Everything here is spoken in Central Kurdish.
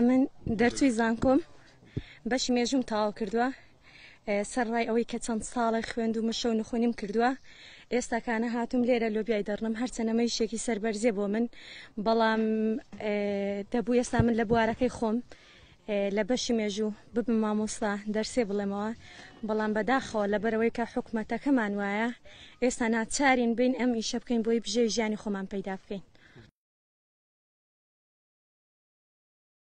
من دەرچووی زانکۆم بەشی مێژوم تاوا کردووە سەرڕای ئەوەی کە چەند ساڵی خوێند و مەشە و نخۆنیم کردووە ئێستاکانە هاتوم لێرە لۆبیای دەڕنم هەرچەنەمەی شێکی سربەرزیە بۆ من بەڵام دەبوو ئێستا من لە بوارەکەی خۆم لە بەشی مێژوو ببم مامۆستا دەرسێ بڵێمەوە بەڵام بەداخەوە لە بەرەوەی کە حکوومەتەکەمان وایە ئێستا ناچارین بین ئەم ئیشە بکەین بۆی بژێ ژیانی خۆمان پەیدا بکەین